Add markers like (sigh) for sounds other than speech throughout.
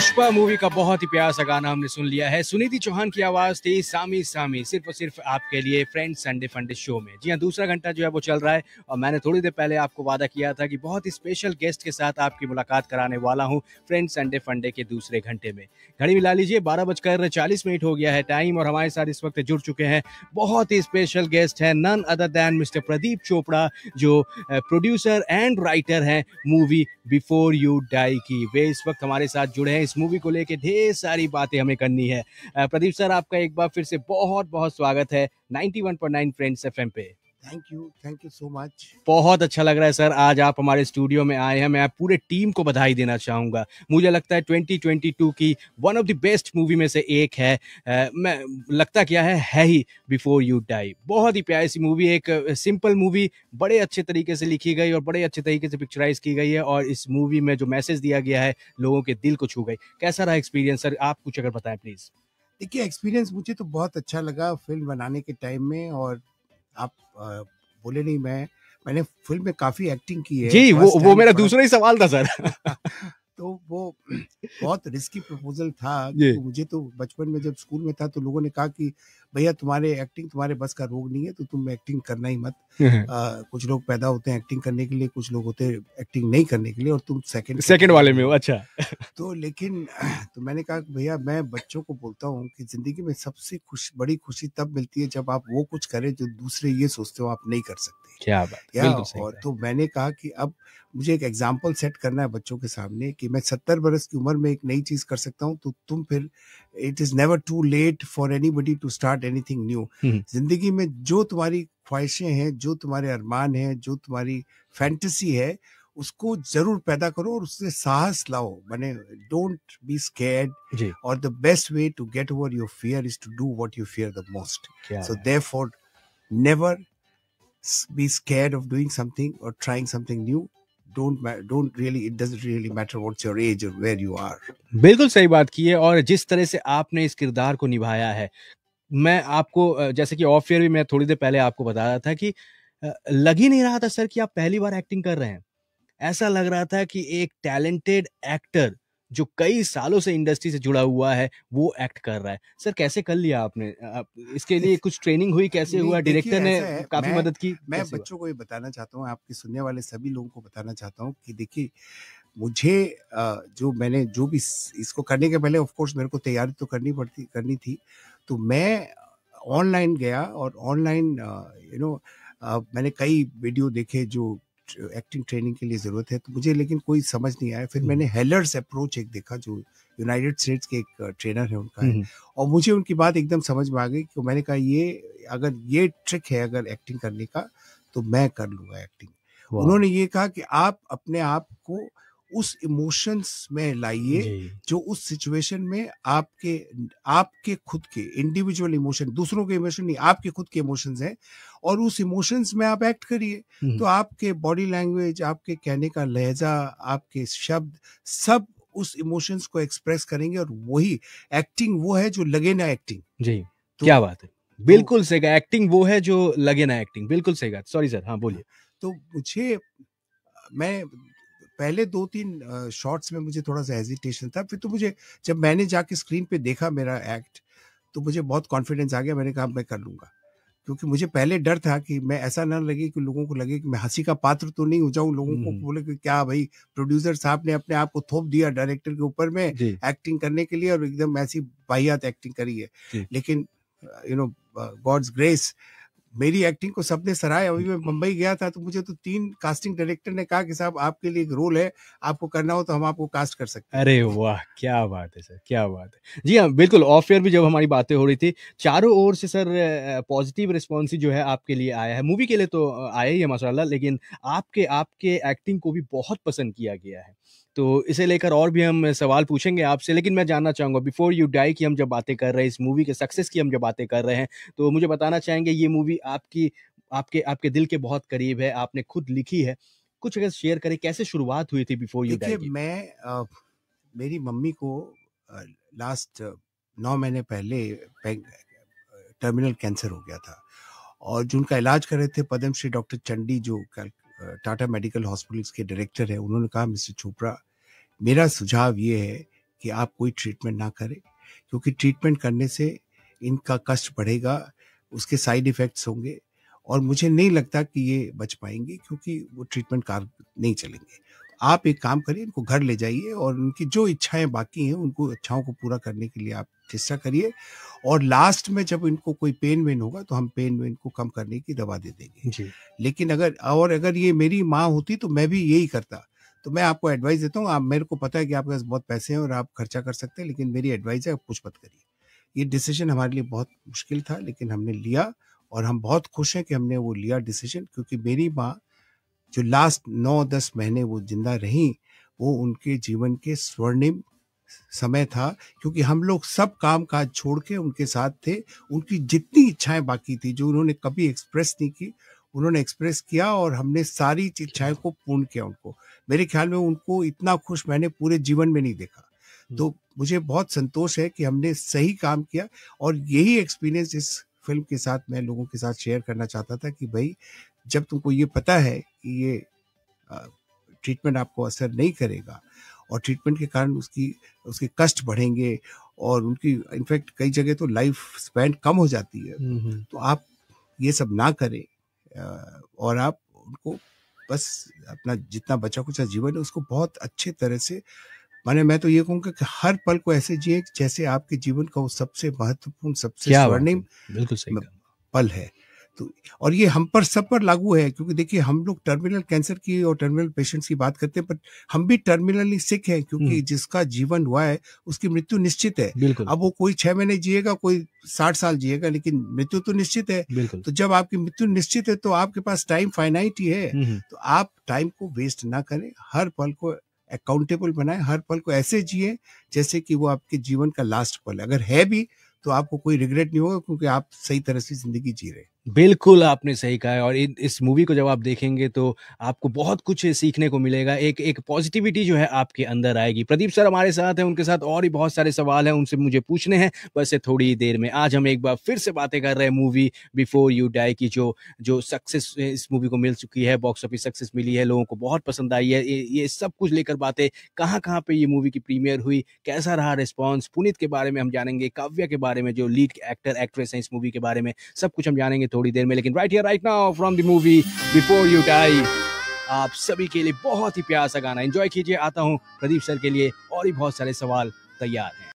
Pushpa movie का बहुत ही प्यारा सा गाना हमने सुन लिया है सुनीति चौहान की आवाज थी सामी सामी सिर्फ और सिर्फ आपके लिए फ्रेंड संडे फंडे शो में जी हाँ दूसरा घंटा जो है वो चल रहा है और मैंने थोड़ी देर पहले आपको वादा किया था कि बहुत ही स्पेशल गेस्ट के साथ आपकी मुलाकात कराने वाला हूँ फ्रेंड संडे फंडे के दूसरे घंटे में घड़ी मिला लीजिए बारह बजकर चालीस मिनट हो गया है टाइम और हमारे साथ इस वक्त जुड़ चुके हैं बहुत ही स्पेशल गेस्ट है none other than mister Pradeep Chopra जो प्रोड्यूसर एंड राइटर है मूवी बिफोर यू डाई की वे इस वक्त हमारे साथ जुड़े हैं इस मूवी को लेके ढेर सारी बातें हमें करनी है प्रदीप सर आपका एक बार फिर से बहुत बहुत स्वागत है ninety one point nine friends F M पे thank you thank you so much बहुत अच्छा लग रहा है सर आज आप हमारे स्टूडियो में आए हैं मैं पूरे टीम को बधाई देना चाहूंगा मुझे लगता है 2022 की one of the best movie में से एक है आ, मैं लगता क्या है है ही बिफोर यू डाई बहुत ही प्यारी सी मूवी एक सिंपल मूवी बड़े अच्छे तरीके से लिखी गई और बड़े अच्छे तरीके से पिक्चराइज की गई है और इस मूवी में जो मैसेज दिया गया है लोगों के दिल को छू गई कैसा रहा एक्सपीरियंस सर आप कुछ अगर बताएं प्लीज़ देखिए एक्सपीरियंस मुझे तो बहुत अच्छा लगा फिल्म बनाने के टाइम में और आप बोले नहीं मैं मैंने फिल्म में काफी एक्टिंग की है जी वो वो मेरा दूसरा ही सवाल था सर (laughs) तो वो बहुत रिस्की प्रपोजल था तो मुझे तो बचपन में जब स्कूल में था तो लोगों ने कहा कि भैया तुम्हारे एक्टिंग तुम्हारे बस का रोग नहीं है तो तुम एक्टिंग करना ही मत आ, (laughs) हाँ। कुछ लोग पैदा होते हैं एक्टिंग करने के लिए कुछ लोग होते हैं एक्टिंग नहीं करने के लिए और तुम सेकंड सेकंड वाले में हो अच्छा (laughs) तो लेकिन (clears throat) तो मैंने कहा भैया मैं बच्चों को बोलता हूँ कि जिंदगी में सबसे खुश बड़ी खुशी तब मिलती है जब आप वो कुछ करें जो दूसरे ये सोचते हो आप नहीं कर सकते क्या बात या और तो मैंने कहा कि अब मुझे एक एग्जाम्पल सेट करना है बच्चों के सामने कि मैं सत्तर बरस की उम्र मैं एक नई चीज कर सकता हूँ तो तुम फिर it is never too late for anybody to start anything new जिंदगी में जो तुम्हारी ख्वाहिशें हैं जो तुम्हारे अरमान हैं जो तुम्हारी फैंटेसी है उसको जरूर पैदा करो और उससे साहस लाओ मैंने डोंट बी स्केड और the best way to get over your fear is to do what you fear the most so for never be scared of doing something or trying something new don't don't really it doesn't really matter what's your age और where you are बिल्कुल सही बात की है और जिस तरह से आपने इस किरदार को निभाया है मैं आपको जैसे कि ऑफ एयर भी मैं थोड़ी देर पहले आपको बता रहा था कि लग ही नहीं रहा था सर कि आप पहली बार एक्टिंग कर रहे हैं ऐसा लग रहा था कि एक टैलेंटेड एक्टर जो कई सालों से इंडस्ट्री से जुड़ा हुआ है वो एक्ट कर रहा है सर कैसे कर लिया आपने आप, इसके लिए कुछ ट्रेनिंग हुई कैसे हुआ डायरेक्टर ने काफी मदद की मैं बच्चों को ये बताना चाहता हूँ आपके सुनने वाले सभी लोगों को बताना चाहता हूँ कि देखिए मुझे जो मैंने जो भी इसको करने के पहले ऑफकोर्स मेरे को तैयारी तो करनी पड़ती करनी थी तो मैं ऑनलाइन गया और ऑनलाइन यू नो मैंने कई वीडियो देखे जो एक्टिंग ट्रेनिंग के लिए ज़रूरत है तो मुझे लेकिन कोई समझ नहीं आया फिर हम्म। मैंने हेलर्स अप्रोच एक देखा जो यूनाइटेड स्टेट्स के एक ट्रेनर है उनका है हम्म। और मुझे उनकी बात एकदम समझ में आ गई कि मैंने कहा ये अगर ये ट्रिक है अगर एक्टिंग करने का तो मैं कर लूँगा एक्टिंग उन्होंने ये कहा कि आप अपने आप को उस इमोशंस में लाइए जो उस सिचुएशन में आपके आपके खुद के इंडिविजुअल इमोशन दूसरों के इमोशन नहीं आपके खुद के इमोशंस हैं और उस इमोशंस में आप एक्ट करिए हम्म। तो आपके बॉडी लैंग्वेज आपके कहने का लहजा आपके शब्द सब उस इमोशंस को एक्सप्रेस करेंगे और वही एक्टिंग वो है जो लगे ना एक्टिंग जी तो, क्या बात है तो बिल्कुल तो, सही एक्टिंग वो है जो लगे ना एक्टिंग बिल्कुल सही कहा सॉरी सर हाँ बोलिए तो मुझे मैं पहले दो तीन शॉट्स में मुझे थोड़ा सा हेजिटेशन था फिर तो मुझे जब मैंने जाके स्क्रीन पे देखा मेरा एक्ट तो मुझे बहुत कॉन्फिडेंस आ गया मैंने कहा मैं कर लूँगा क्योंकि मुझे पहले डर था कि मैं ऐसा ना लगे कि लोगों को लगे कि मैं हंसी का पात्र तो नहीं हो जाऊं लोगों को हम्म। बोले कि क्या भाई प्रोड्यूसर साहब ने अपने आप को थोप दिया डायरेक्टर के ऊपर में एक्टिंग करने के लिए और एकदम ऐसी बाहियात एक्टिंग करी है लेकिन यू नो गॉड्स ग्रेस मेरी एक्टिंग को सबने सराहा अभी मैं मुंबई गया था तो मुझे तो तीन कास्टिंग डायरेक्टर ने कहा कि साहब आपके लिए एक रोल है आपको करना हो तो हम आपको कास्ट कर सकते हैं अरे वाह क्या बात है सर क्या बात है जी हाँ बिल्कुल ऑफ एयर भी जब हमारी बातें हो रही थी चारों ओर से सर पॉजिटिव रिस्पॉन्स ही जो है आपके लिए आया है मूवी के लिए तो आया ही है माशाला लेकिन आपके आपके एक्टिंग को भी बहुत पसंद किया गया है तो इसे लेकर और भी हम सवाल पूछेंगे आपसे लेकिन मैं जानना चाहूँगा बिफोर यू डाई की हम जब बातें कर रहे हैं इस मूवी के सक्सेस की हम जब बातें कर रहे हैं तो मुझे बताना चाहेंगे ये मूवी आपकी आपके आपके दिल के बहुत करीब है आपने खुद लिखी है कुछ अगर शेयर करें कैसे शुरुआत हुई थी बिफोर यू डाई मैं आ, मेरी मम्मी को आ, लास्ट नौ महीने पहले टर्मिनल कैंसर हो गया था और जो उनका इलाज कर रहे थे पद्मश्री डॉक्टर चंडी जो टाटा मेडिकल हॉस्पिटल्स के डायरेक्टर है उन्होंने कहा मिस्टर चोपड़ा मेरा सुझाव ये है कि आप कोई ट्रीटमेंट ना करें क्योंकि ट्रीटमेंट करने से इनका कष्ट बढ़ेगा उसके साइड इफ़ेक्ट्स होंगे और मुझे नहीं लगता कि ये बच पाएंगे क्योंकि वो ट्रीटमेंट कार नहीं चलेंगे आप एक काम करिए इनको घर ले जाइए और उनकी जो इच्छाएं बाकी हैं उनको इच्छाओं को पूरा करने के लिए आप चेष्टा करिए और लास्ट में जब इनको कोई पेन वेन होगा तो हम पेन वेन को कम करने की दवा दे देंगे लेकिन अगर और अगर ये मेरी माँ होती तो मैं भी यही करता तो मैं आपको एडवाइस देता हूँ आप मेरे को पता है कि आपके पास बहुत पैसे हैं और आप खर्चा कर सकते हैं लेकिन मेरी एडवाइस है आप कुछ मत करिए ये डिसीजन हमारे लिए बहुत मुश्किल था लेकिन हमने लिया और हम बहुत खुश हैं कि हमने वो लिया डिसीजन क्योंकि मेरी माँ जो लास्ट नौ दस महीने वो जिंदा रही वो उनके जीवन के स्वर्णिम समय था क्योंकि हम लोग सब काम काज छोड़ के उनके साथ थे उनकी जितनी इच्छाएं बाकी थी जो उन्होंने कभी एक्सप्रेस नहीं की उन्होंने एक्सप्रेस किया और हमने सारी इच्छाएं को पूर्ण किया उनको मेरे ख्याल में उनको इतना खुश मैंने पूरे जीवन में नहीं देखा हम्म। तो मुझे बहुत संतोष है कि हमने सही काम किया और यही एक्सपीरियंस इस फिल्म के साथ मैं लोगों के साथ शेयर करना चाहता था कि भाई जब तुमको ये पता है कि ये ट्रीटमेंट आपको असर नहीं करेगा और ट्रीटमेंट के कारण उसकी उसके कष्ट बढ़ेंगे और उनकी इनफैक्ट कई जगह तो लाइफ स्पेंड कम हो जाती है हम्म, हम्म। तो आप ये सब ना करें और आप उनको बस अपना जितना बचा कुछ जीवन है उसको बहुत अच्छे तरह से माने मैं तो ये कहूंगा कि हर पल को ऐसे जिए जैसे आपके जीवन का वो सबसे महत्वपूर्ण सबसे स्वर्णिम बिल्कुल सही पल है तो और ये हम पर सब पर लागू है क्योंकि देखिए हम लोग टर्मिनल कैंसर की और टर्मिनल पेशेंट्स की बात करते हैं पर हम भी टर्मिनली सिक हैं क्योंकि हम्म। जिसका जीवन हुआ है उसकी मृत्यु निश्चित है अब वो कोई छह महीने जिएगा कोई साठ साल जिएगा लेकिन मृत्यु तो निश्चित है तो जब आपकी मृत्यु निश्चित है तो आपके पास टाइम फाइनाइट ही है हम्म, हम्म। तो आप टाइम को वेस्ट ना करें हर पल को अकाउंटेबल बनाए हर पल को ऐसे जिए जैसे कि वो आपके जीवन का लास्ट पल अगर है भी तो आपको कोई रिग्रेट नहीं होगा क्योंकि आप सही तरह से जिंदगी जी रहे हैं बिल्कुल आपने सही कहा है और इस मूवी को जब आप देखेंगे तो आपको बहुत कुछ सीखने को मिलेगा एक एक पॉजिटिविटी जो है आपके अंदर आएगी प्रदीप सर हमारे साथ हैं उनके साथ और भी बहुत सारे सवाल हैं उनसे मुझे पूछने हैं वैसे थोड़ी देर में आज हम एक बार फिर से बातें कर रहे हैं मूवी बिफोर यू डाई की जो जो सक्सेस इस मूवी को मिल चुकी है बॉक्स ऑफिस सक्सेस मिली है लोगों को बहुत पसंद आई है ये, ये सब कुछ लेकर बातें कहाँ कहाँ पर ये मूवी की प्रीमियर हुई कैसा रहा रिस्पॉन्स पुनित के बारे में हम जानेंगे काव्या के बारे में जो लीड एक्टर एक्ट्रेस हैं इस मूवी के बारे में सब कुछ हम जानेंगे थोड़ी देर में लेकिन right here right now from the movie before you die आप सभी के लिए बहुत ही प्यारा सा गाना एंजॉय कीजिए आता हूँ प्रदीप सर के लिए और भी बहुत सारे सवाल तैयार हैं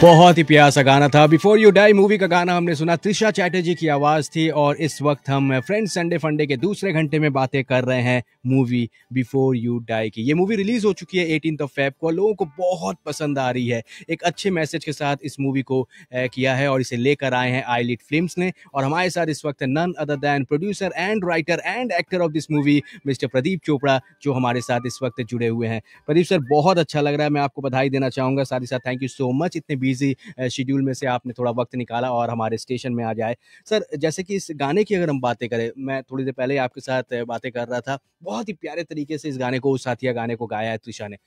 बहुत ही प्यासा सा गाना था बिफोर यू डाई मूवी का गाना हमने सुना त्रिशा चैटर्जी की आवाज़ थी और इस वक्त हम फ्रेंड्स संडे फंडे के दूसरे घंटे में बातें कर रहे हैं मूवी बिफोर यू डाई की ये मूवी रिलीज हो चुकी है एटीन ऑफ फेब को लोगों को बहुत पसंद आ रही है एक अच्छे मैसेज के साथ इस मूवी को किया है और इसे लेकर आए हैं आई लिट फिल्म ने और हमारे साथ इस वक्त none other than producer and writer and actor of this movie mister Pradeep Chopra जो हमारे साथ इस वक्त जुड़े हुए हैं प्रदीप सर बहुत अच्छा लग रहा है मैं आपको बधाई देना चाहूंगा साथ ही साथ थैंक यू सो मच इतने बिजी शेड्यूल uh, में से आपने थोड़ा वक्त निकाला और हमारे स्टेशन में आ जाए सर जैसे कि इस गाने की अगर हम बातें करें मैं थोड़ी देर पहले आपके साथ uh, बातें कर रहा था बहुत ही प्यारे तरीके से इस गाने को उस साथिया गाने को गाया है त्रिशा ने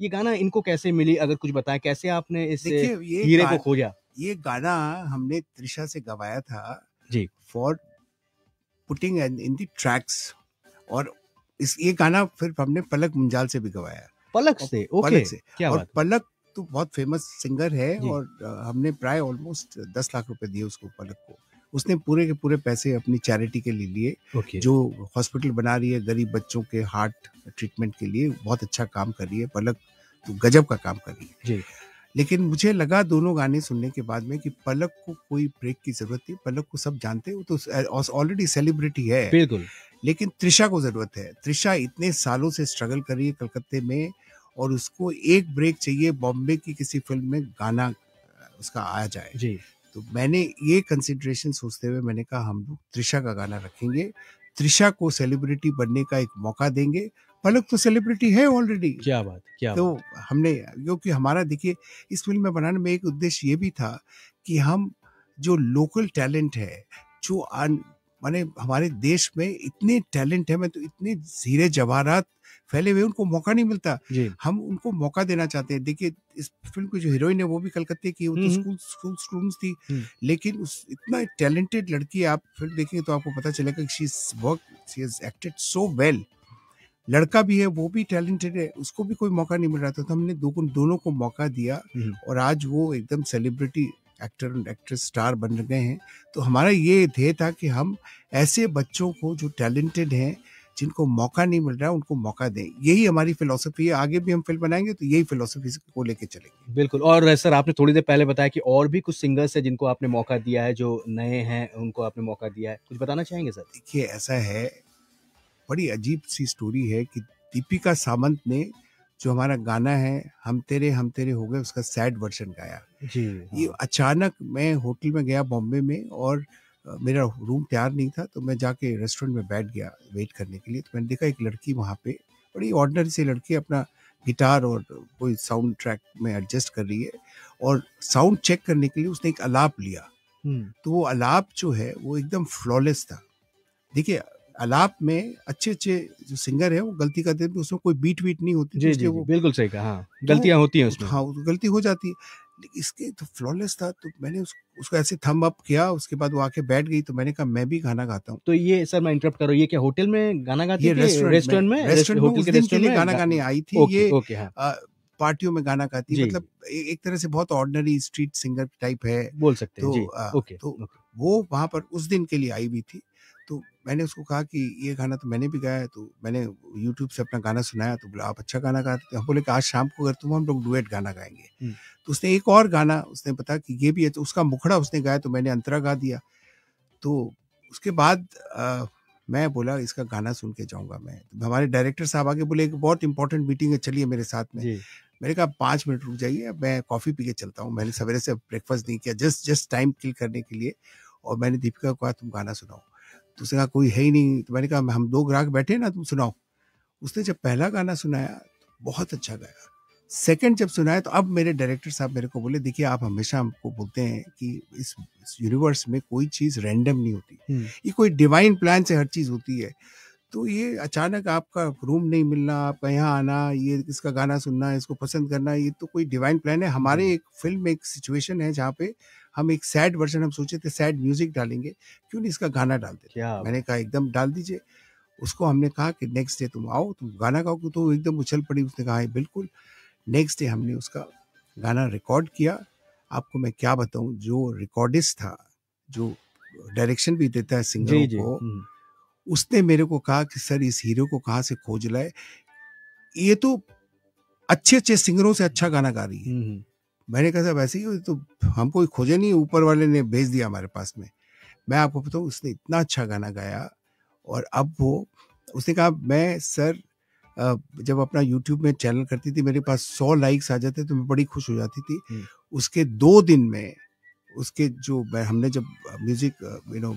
ये गाना इनको कैसे मिली अगर कुछ बताएं कैसे आपने इस uh, हीरे को खोजा ये गाना हमने त्रिशा से गवाया था जी for putting in the tracks और इस ये गाना फिर हमने पलक मुंजाल से भी गवाया पलक से ओके पलक से क्या और बात? पलक तो बहुत फेमस सिंगर है और हमने प्राय ऑलमोस्ट दस लाख रुपए दिए उसको पलक को उसने पूरे के पूरे पैसे अपनी चैरिटी के लिए लिए okay. जो हॉस्पिटल बना रही है गरीब बच्चों के हार्ट ट्रीटमेंट के लिए बहुत अच्छा काम कर रही है पलक तो गजब का काम कर रही है जी। लेकिन मुझे लगा दोनों गाने सुनने के बाद में कि पलक को कोई ब्रेक की जरूरत नहीं पलक को सब जानते हो तो ऑलरेडी सेलिब्रिटी है बिल्कुल लेकिन त्रिशा को जरूरत है त्रिशा इतने सालों से स्ट्रगल कर रही है कलकत्ते में और उसको एक ब्रेक चाहिए बॉम्बे की किसी फिल्म में गाना उसका आ जाए जी तो मैंने ये कंसिड्रेशन सोचते हुए मैंने कहा हम लोग त्रिशा का गाना रखेंगे त्रिशा को सेलिब्रिटी बनने का एक मौका देंगे पलक तो सेलिब्रिटी है ऑलरेडी क्या बात क्या तो बात? हमने क्योंकि हमारा देखिए इस फिल्म में बनाने में एक उद्देश्य ये भी था कि हम जो लोकल टैलेंट है जो माने हमारे देश में इतने टैलेंट है मैं तो इतने हीरे जवाहरात फैले हुए उनको मौका नहीं मिलता हम उनको मौका देना चाहते हैं देखिए इस फिल्म की जो हीरोइन है वो भी कलकत्ते की वो तो हम्म। स्कूल स्कूल स्टूडेंट्स थी हम्म। लेकिन उस इतना टैलेंटेड लड़की आप फिल्म देखेंगे तो आपको पता चलेगा कि she is work she is acted so well लड़का भी है वो भी टैलेंटेड है उसको भी कोई मौका नहीं मिल रहा था तो हमने दो दोनों को मौका दिया हम्म। और आज वो एकदम celebrity actor and actress star बन गए हैं तो हमारा ये ध्येय था कि हम ऐसे बच्चों को जो टैलेंटेड हैं जिनको मौका नहीं मिल रहा है उनको मौका दें यही हमारी फिलोसफी है आगे भी हम फिल्म बनाएंगे तो यही फिलोसफी को लेकर चलेंगे बिल्कुल और सर आपने थोड़ी देर पहले बताया कि और भी कुछ सिंगर्स हैं जिनको आपने मौका दिया है जो नए हैं उनको आपने मौका दिया है कुछ बताना चाहेंगे सर देखिए ऐसा है बड़ी अजीब सी स्टोरी है कि दीपिका सामंत ने जो हमारा गाना है हम तेरे हम तेरे हो गए उसका सैड वर्जन गाया जी ये हाँ। अचानक मैं होटल में गया बॉम्बे में और मेरा रूम तैयार नहीं था तो मैं जाके रेस्टोरेंट में बैठ गया वेट करने के लिए तो मैंने देखा एक लड़की वहाँ पे बड़ी ऑर्डनरी सी लड़की अपना गिटार और कोई साउंड ट्रैक में एडजस्ट कर रही है और साउंड चेक करने के लिए उसने एक अलाप लिया तो वो अलाप जो है वो एकदम फ्लॉलेस था देखिए अलाप में अच्छे अच्छे जो सिंगर है वो गलती करते हैं तो उसमें कोई बीट वीट नहीं होती तो जी, जी, वो बिल्कुल सही कहा हाँ, तो गलतियां होती हैं उसमें हाँ गलती हो जाती है इसके तो फ्लॉलेस था तो मैंने उस, उसको ऐसे थम अप किया उसके बाद वो आके बैठ गई तो मैंने कहा मैं भी गाना गाता हूँ तो ये सर मैं इंटरप्ट करो ये क्या होटल में गाना गाती ये रेस्टोरेंट में रेस्टोरेंट में, में, गाना अच्छा। गाने आई थी ओके, ये ओके, हाँ। आ, पार्टियों में गाना गाती है मतलब एक तरह से बहुत ऑर्डनरी स्ट्रीट सिंगर टाइप है बोल सकते हैं तो, तो वो वहां पर उस दिन के लिए आई हुई थी तो मैंने उसको कहा कि ये गाना तो मैंने भी गाया है तो मैंने यूट्यूब से अपना गाना सुनाया तो बोला आप अच्छा गाना गाते थे हम बोले कि आज शाम को अगर तुम हम लोग डुएट गाना गाएंगे तो उसने एक और गाना उसने पता कि ये भी है तो उसका मुखड़ा उसने गाया तो मैंने अंतरा गा दिया तो उसके बाद आ, मैं बोला इसका गाना सुन के जाऊंगा मैं तो हमारे डायरेक्टर साहब आगे बोले एक बहुत इंपॉर्टेंट मीटिंग है चलिए मेरे साथ में मैंने कहा पाँच मिनट रुक जाइए मैं कॉफ़ी पी के चलता हूँ मैंने सवेरे से ब्रेकफास्ट नहीं किया जस्ट जस्ट टाइम किल करने के लिए और मैंने दीपिका को कहा तुम गाना सुनाओ तो उसने कहा कोई है ही नहीं तो मैंने कहा हम दो ग्राहक बैठे ना तुम सुनाओ उसने जब पहला गाना सुनाया तो बहुत अच्छा गाया सेकंड जब सुनाया तो अब मेरे डायरेक्टर साहब मेरे को बोले देखिए आप हमेशा हमको बोलते हैं कि इस, इस यूनिवर्स में कोई चीज़ रैंडम नहीं होती हम्म। ये कोई डिवाइन प्लान से हर चीज़ होती है तो ये अचानक आपका रूम नहीं मिलना आपका यहाँ आना ये इसका गाना सुनना इसको पसंद करना ये तो कोई डिवाइन प्लान है हमारे हम्म। एक फिल्म में एक सिचुएशन है जहाँ पे हम एक सैड वर्जन हम सोचे थे सैड म्यूजिक डालेंगे क्यों नहीं इसका गाना डाल देते मैंने कहा एकदम डाल दीजिए उसको हमने कहा कि नेक्स्ट डे तुम आओ तुम गाना गाओ तो एकदम उछल पड़ी उसने कहा हाँ बिल्कुल नेक्स्ट डे हमने उसका गाना रिकॉर्ड किया आपको मैं क्या बताऊं जो रिकॉर्डिस्ट था जो डायरेक्शन भी देता है सिंगर को हम्म। उसने मेरे को कहा कि सर इस हीरो को कहाँ से खोज लाए ये तो अच्छे अच्छे सिंगरों से अच्छा गाना गा रही है हम्म, हम्म। मैंने कहा साहब ऐसे ही तो हमको खोजे नहीं ऊपर वाले ने भेज दिया हमारे पास में मैं आपको बताऊँ उसने इतना अच्छा गाना गाया और अब वो उसने कहा मैं सर जब अपना यूट्यूब में चैनल करती थी मेरे पास सौ लाइक्स आ जाते तो मैं बड़ी खुश हो जाती थी उसके दो दिन में उसके जो हमने जब म्यूजिक यू नो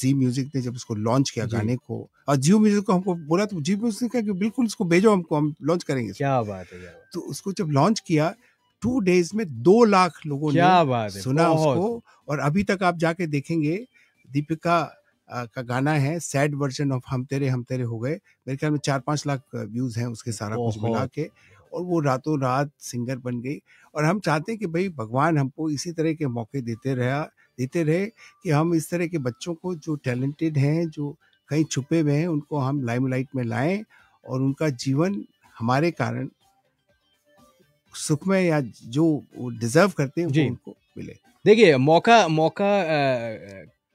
जी म्यूजिक ने जब उसको लॉन्च किया गाने को और जियो म्यूजिक को हमको बोला तो जियो म्यूजिक ने कहा कि बिल्कुल उसको भेजो हमको हम लॉन्च करेंगे क्या बात है तो उसको जब लॉन्च किया टू डेज में दो लाख लोगों ने सुना उसको और अभी तक आप जाके देखेंगे दीपिका का गाना है सैड वर्जन ऑफ हम तेरे हम तेरे हो गए मेरे ख्याल में चार पांच लाख व्यूज हैं उसके सारा कुछ मिला के और वो रातों रात सिंगर बन गई और हम चाहते हैं कि भाई भगवान हमको इसी तरह के मौके देते रहा देते रहे कि हम इस तरह के बच्चों को जो टैलेंटेड हैं जो कहीं छुपे हुए हैं उनको हम लाइमलाइट में लाएं और उनका जीवन हमारे कारण सुखमय या जो डिजर्व करते हैं उनको मिले देखिए मौका मौका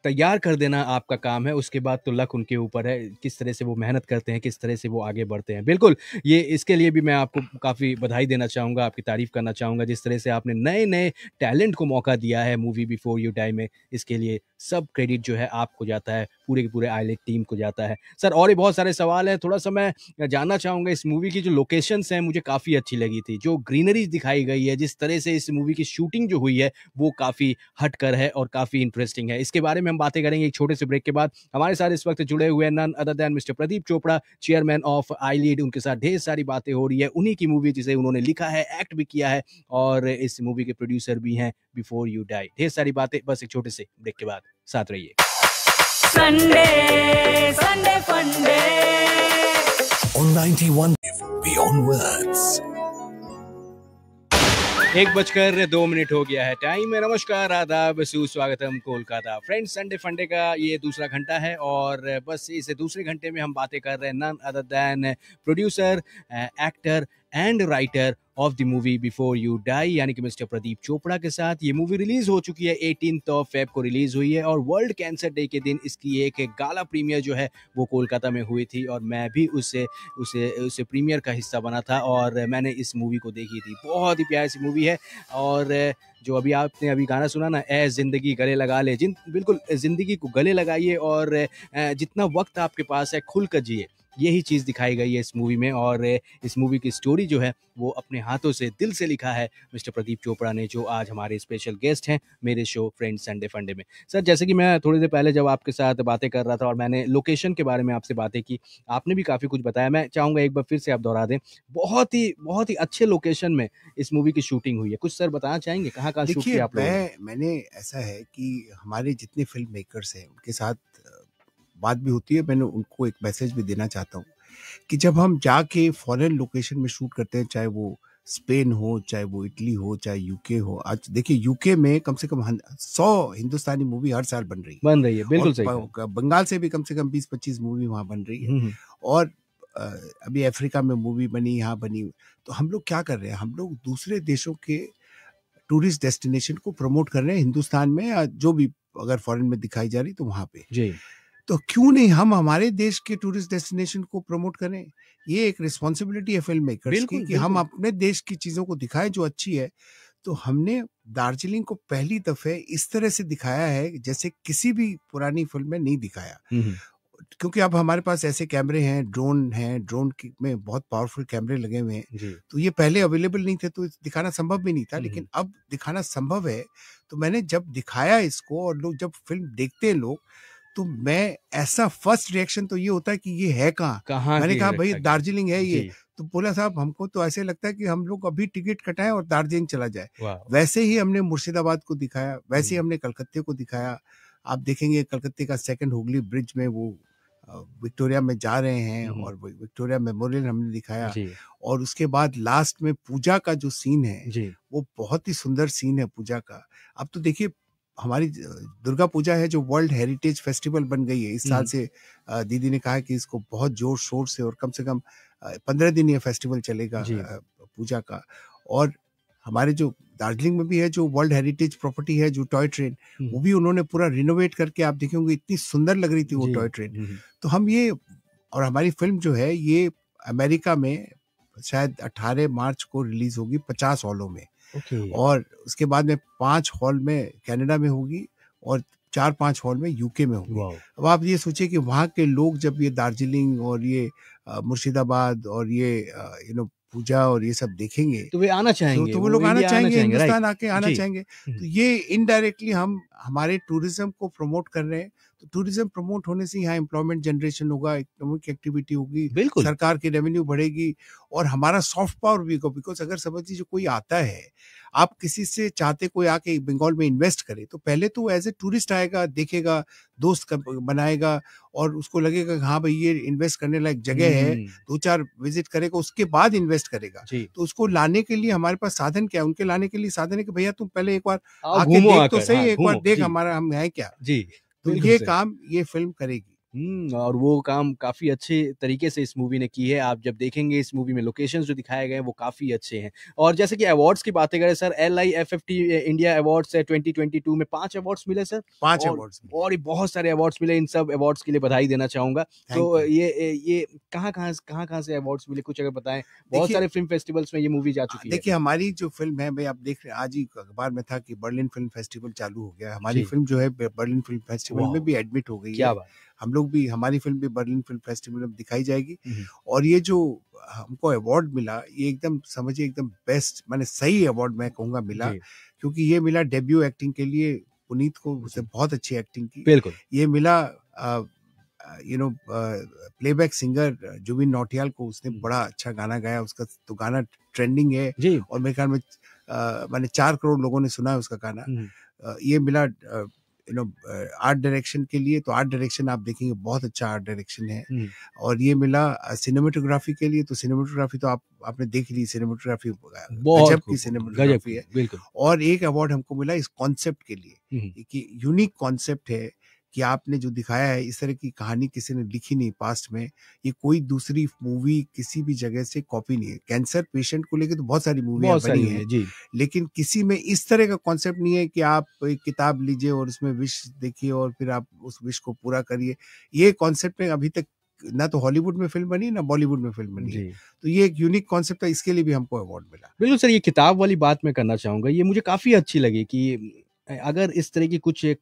तैयार कर देना आपका काम है उसके बाद तो लक उनके ऊपर है किस तरह से वो मेहनत करते हैं किस तरह से वो आगे बढ़ते हैं बिल्कुल ये इसके लिए भी मैं आपको काफ़ी बधाई देना चाहूँगा आपकी तारीफ करना चाहूँगा जिस तरह से आपने नए नए टैलेंट को मौका दिया है मूवी बिफोर यू टाइम में इसके लिए सब क्रेडिट जो है आपको जाता है पूरे के पूरे आईलेट टीम को जाता है सर और भी बहुत सारे सवाल हैं थोड़ा सा मैं जानना चाहूँगा इस मूवी की जो लोकेशंस हैं मुझे काफ़ी अच्छी लगी थी जो ग्रीनरीज दिखाई गई है जिस तरह से इस मूवी की शूटिंग जो हुई है वो काफ़ी हटकर है और काफ़ी इंटरेस्टिंग है इसके बारे में हम बातें करेंगे एक छोटे से ब्रेक के बाद हमारे साथ इस वक्त जुड़े हुए none other than mister Pradeep Chopra chairman of iLEAD उनके साथ ढेर सारी बातें हो रही है उन्हीं की मूवी जिसे उन्होंने लिखा है एक्ट भी किया है और इस मूवी के प्रोड्यूसर भी हैं बिफोर यू डाई ढेर सारी बातें बस एक छोटे से ब्रेक के बाद साथ रहिए एक बजकर दो मिनट हो गया है टाइम में नमस्कार आदाब हम कोलकाता फ्रेंड्स संडे फंडे का ये दूसरा घंटा है और बस इस दूसरे घंटे में हम बातें कर रहे हैं none other than producer actor and writer of the movie before you die यानी कि मिस्टर प्रदीप चोपड़ा के साथ ये मूवी रिलीज हो चुकी है एटीन ऑफ फेब को रिलीज हुई है और वर्ल्ड कैंसर डे के दिन इसकी एक गाला प्रीमियर जो है वो कोलकाता में हुई थी और मैं भी उसे उसे उसे प्रीमियर का हिस्सा बना था और मैंने इस मूवी को देखी थी बहुत ही प्यारी सी मूवी है और जो अभी आपने अभी गाना सुना ना ए ज़िंदगी गले लगा ले जिन बिल्कुल ज़िंदगी को गले लगाइए और जितना वक्त आपके पास है खुल कर जिए यही चीज़ दिखाई गई है इस मूवी में और इस मूवी की स्टोरी जो है वो अपने हाथों से दिल से लिखा है मिस्टर प्रदीप चोपड़ा ने जो आज हमारे स्पेशल गेस्ट हैं मेरे शो फ्रेंड संडे फंडे में सर जैसे कि मैं थोड़ी देर पहले जब आपके साथ बातें कर रहा था और मैंने लोकेशन के बारे में आपसे बातें की आपने भी काफ़ी कुछ बताया मैं चाहूँगा एक बार फिर से आप दोहरा दें बहुत ही बहुत ही अच्छे लोकेशन में इस मूवी की शूटिंग हुई है कुछ सर बताना चाहेंगे कहाँ कहाँ शूट किया आप मैंने ऐसा है कि हमारे जितने फिल्म मेकर्स हैं उनके साथ बात भी होती है मैंने उनको एक मैसेज भी देना चाहता हूँ कि जब हम जाके फॉरेन लोकेशन में शूट करते हैं चाहे वो स्पेन हो चाहे वो इटली हो चाहे यूके हो आज देखिए यूके में कम से कम सौ हिंदुस्तानी मूवी हर साल बन रही है बन रही है बिल्कुल सही बंगाल से भी कम से कम बीस पच्चीस मूवी वहाँ बन रही है हम्म, हम्म। और अभी अफ्रीका में मूवी बनी यहाँ बनी तो हम लोग क्या कर रहे हैं हम लोग दूसरे देशों के टूरिस्ट डेस्टिनेशन को प्रमोट कर रहे हैं हिंदुस्तान में जो भी अगर फॉरेन में दिखाई जा रही तो वहाँ पे जी तो क्यों नहीं हम हमारे देश के टूरिस्ट डेस्टिनेशन को प्रमोट करें ये एक रिस्पॉन्सिबिलिटी है फिल्म मेकर कि हम अपने देश की चीज़ों को दिखाएं जो अच्छी है तो हमने दार्जिलिंग को पहली दफे इस तरह से दिखाया है जैसे किसी भी पुरानी फिल्म में नहीं दिखाया क्योंकि अब हमारे पास ऐसे कैमरे हैं ड्रोन हैं ड्रोन में बहुत पावरफुल कैमरे लगे हुए हैं तो ये पहले अवेलेबल नहीं थे तो दिखाना संभव भी नहीं था लेकिन अब दिखाना संभव है तो मैंने जब दिखाया इसको और लोग जब फिल्म देखते हैं लोग तो मैं ऐसा फर्स्ट रिएक्शन तो ये होता है कि ये है कहाँ कहाँ मैंने कहा भाई दार्जिलिंग है ये तो बोला साहब हमको तो ऐसे लगता है कि हम लोग अभी टिकट कटाएं और दार्जिलिंग चला जाए वैसे ही हमने मुर्शिदाबाद को दिखाया वैसे ही हम्म। हमने कलकत्ते को दिखाया आप देखेंगे कलकत्ते का सेकंड हुगली ब्रिज में वो विक्टोरिया में जा रहे हैं हम्म। और विक्टोरिया मेमोरियल हमने दिखाया और उसके बाद लास्ट में पूजा का जो सीन है वो बहुत ही सुंदर सीन है पूजा का अब तो देखिए हमारी दुर्गा पूजा है जो वर्ल्ड हेरिटेज फेस्टिवल बन गई है इस साल हम्म। से दीदी ने कहा कि इसको बहुत जोर शोर से और कम से कम पंद्रह दिन ये फेस्टिवल चलेगा पूजा का और हमारे जो दार्जिलिंग में भी है जो वर्ल्ड हेरिटेज प्रॉपर्टी है जो टॉय ट्रेन हम्म। वो भी उन्होंने पूरा रिनोवेट करके आप देखेंगे इतनी सुंदर लग रही थी वो टॉय ट्रेन हम्म, तो हम ये और हमारी फिल्म जो है ये अमेरिका में शायद 18 मार्च को रिलीज होगी 50 हॉलों में okay. और उसके बाद में पांच हॉल में कनाडा में होगी और चार पांच हॉल में यूके में होगी अब आप ये सोचिए कि वहाँ के लोग जब ये दार्जिलिंग और ये मुर्शिदाबाद और ये यू नो पूजा और ये सब देखेंगे तो वे आना तो चाहेंगे तो, तो वो लोग आना चाहेंगे हिंदुस्तान आके आना चाहेंगे तो हम्म। ये इनडायरेक्टली हम हमारे टूरिज्म को प्रमोट कर रहे हैं तो टूरिज्म प्रमोट होने से यहाँ एम्प्लॉयमेंट जनरेशन होगा इकोनॉमिक एक्टिविटी होगी बिल्कुल सरकार की रेवेन्यू बढ़ेगी और हमारा सॉफ्ट पावर भी होगा बिकॉज अगर समझ लीजिए कोई आता है आप किसी से चाहते कोई आके बंगाल में इन्वेस्ट करे तो पहले तो एज ए टूरिस्ट आएगा देखेगा दोस्त बनाएगा और उसको लगेगा हाँ भाई ये इन्वेस्ट करने लायक जगह है दो चार विजिट करेगा उसके बाद इन्वेस्ट करेगा तो उसको लाने के लिए हमारे पास साधन क्या है उनके लाने के लिए साधन है कि भैया तुम पहले एक बार आके देख तो सही हाँ, एक बार देख हमारा हम है क्या जी तो ये काम ये फिल्म करेगी हम्म, और वो काम काफ़ी अच्छे तरीके से इस मूवी ने की है आप जब देखेंगे इस मूवी में लोकेशंस जो दिखाए गए हैं वो काफ़ी अच्छे हैं और जैसे कि अवार्ड्स की बातें करें sir L I F F T India awards है टू में पांच अवार्ड्स मिले सर पांच अवार्ड्स और बहुत सारे अवार्ड्स मिले इन सब अवार्ड्स के लिए बधाई देना चाहूंगा तो ये ये कहाँ कहाँ कहाँ कहाँ से अवार्ड्स मिले कुछ अगर बताएं बहुत सारे फिल्म फेस्टिवल्स में ये मूवी जा चुकी है देखिए हमारी जो फिल्म है भाई आप देख रहे आज ही अखबार में था कि बर्लिन फिल्म फेस्टिवल चालू हो गया हमारी फिल्म जो है बर्लिन फिल्म फेस्टिवल में भी एडमिट हो गई क्या बात हम लोग भी हमारी फिल्म भी बर्लिन फिल्म फेस्टिवल में दिखाई जाएगी हम्म। और ये जो हमको अवार्ड मिला ये एकदम समझिए एकदम बेस्ट मैंने सही अवार्ड मैं कहूँगा मिला क्योंकि ये मिला डेब्यू एक्टिंग के लिए पुनीत को उसने बहुत अच्छी एक्टिंग की बिल्कुल ये मिला you know playback singer Jubin Nautiyal को उसने हम्म। बड़ा अच्छा गाना गाया उसका तो गाना ट्रेंडिंग है और मेरे ख्याल में मैंने चार करोड़ लोगों ने सुना है उसका गाना हम्म। ये मिला यू नो आर्ट डायरेक्शन के लिए तो आर्ट डायरेक्शन आप देखेंगे बहुत अच्छा आर्ट डायरेक्शन है और ये मिला सिनेमाटोग्राफी के लिए तो सिनेमाटोग्राफी तो आप आपने देख ली सिनेमाटोग्राफी गजब की सिनेमाटोग्राफी है और एक अवार्ड हमको मिला इस कॉन्सेप्ट के लिए कि यूनिक कॉन्सेप्ट है कि आपने जो दिखाया है इस तरह की कहानी किसी ने लिखी नहीं पास्ट में ये कोई दूसरी मूवी किसी भी जगह से कॉपी नहीं है कैंसर पेशेंट को लेकर तो बहुत सारी मूवी बनी है जी लेकिन किसी में इस तरह का कॉन्सेप्ट नहीं है कि आप एक किताब लीजिए और उसमें विश देखिए और फिर आप उस विश को पूरा करिए ये कॉन्सेप्ट में अभी तक ना तो हॉलीवुड में फिल्म बनी ना बॉलीवुड में फिल्म बनी तो ये एक यूनिक कॉन्सेप्ट था इसके लिए भी हमको अवार्ड मिला बिल्कुल सर ये किताब वाली बात मैं करना चाहूंगा ये मुझे काफी अच्छी लगी कि अगर इस तरह की कुछ एक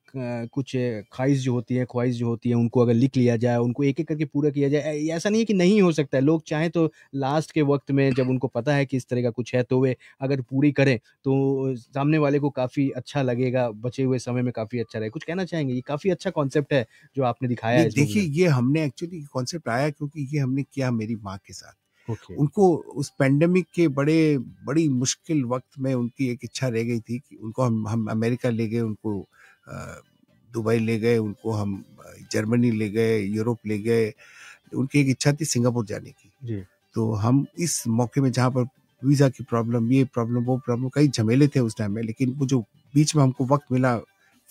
कुछ ख्वाहिश जो होती है ख्वाहिश जो होती है उनको अगर लिख लिया जाए उनको एक एक करके पूरा किया जाए ऐसा नहीं है कि नहीं हो सकता है लोग चाहें तो लास्ट के वक्त में जब उनको पता है कि इस तरह का कुछ है तो वे अगर पूरी करें तो सामने वाले को काफ़ी अच्छा लगेगा बचे हुए समय में काफ़ी अच्छा रहे कुछ कहना चाहेंगे ये काफ़ी अच्छा कॉन्सेप्ट है जो आपने दिखाया है देखिए ये हमने एक्चुअली कॉन्सेप्ट आया क्योंकि ये हमने किया मेरी माँ के साथ okay. उनको उस पेंडेमिक के बड़े बड़ी मुश्किल वक्त में उनकी एक इच्छा रह गई थी कि उनको हम हम अमेरिका ले गए उनको दुबई ले गए उनको हम जर्मनी ले गए यूरोप ले गए उनकी एक इच्छा थी सिंगापुर जाने की जी. तो हम इस मौके में जहाँ पर वीज़ा की प्रॉब्लम ये प्रॉब्लम वो प्रॉब्लम कई झमेले थे उस टाइम में लेकिन वो जो बीच में हमको वक्त मिला